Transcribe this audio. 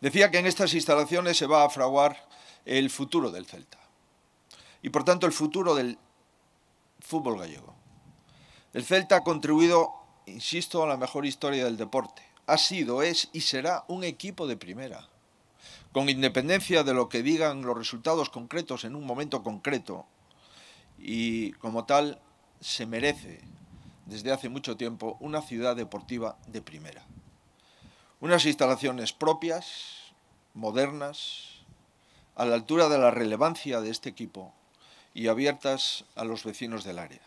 Decía que en estas instalaciones se va a fraguar el futuro del Celta y, por tanto, el futuro del fútbol gallego. El Celta ha contribuido, insisto, a la mejor historia del deporte. Ha sido, es y será un equipo de primera. Con independencia de lo que digan los resultados concretos en un momento concreto, y como tal, se merece desde hace mucho tiempo una ciudad deportiva de primera. Unas instalaciones propias, modernas, a la altura de la relevancia de este equipo y abiertas a los vecinos del área.